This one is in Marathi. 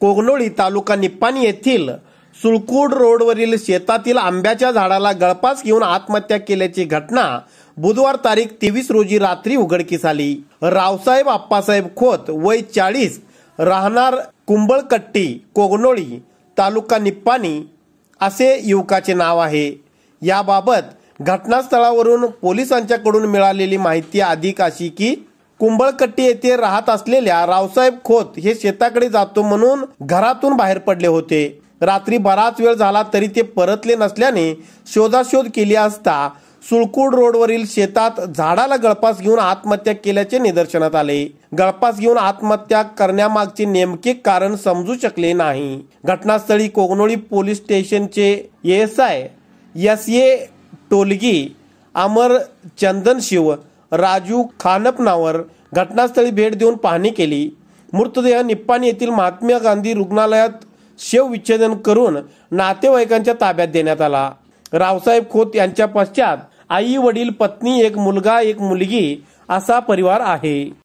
कोगलोळी तालुका निप्पाणी येथील सुळकूड रोडवरील शेतातील आंब्याच्या झाडाला गळपास घेऊन आत्महत्या केल्याची घटना बुधवार तारीख तेवीस रोजी रात्री उघडकीस आली रावसाहेब आप्पासाहेब खोत वय चाळीस राहणार कुंभळकट्टी कोगनोळी तालुका निप्पाणी असे युवकाचे नाव आहे याबाबत घटनास्थळावरून पोलिसांच्याकडून मिळालेली माहिती अधिक अशी की कुंभळकट्टी येथे राहत असलेल्या रावसाहेब खोत हे शेताकडे जातो म्हणून घरातून बाहेर पडले होते रात्री बराच वेळ झाला तरी ते परतले नसल्याने शोधाशोध केली असता सुळकूड रोडवरील शेतात झाडाला गळपास घेऊन आत्महत्या केल्याचे निदर्शनात आले गळपास घेऊन आत्महत्या करण्यामागचे नेमके कारण समजू शकले नाही घटनास्थळी कोगनोळी पोलीस स्टेशनचे S I S A Tolgi Amar Chandan Shiv Raju Khanpanavar घटनास्थळी भेट देऊन पाहणी केली मृतदेह निप्पाणी येथील महात्मा गांधी रुग्णालयात विच्छेदन करून नातेवाईकांच्या ताब्यात देण्यात आला रावसाहेब खोत यांच्या पश्चात आई वडील पत्नी एक मुलगा एक मुलगी असा परिवार आहे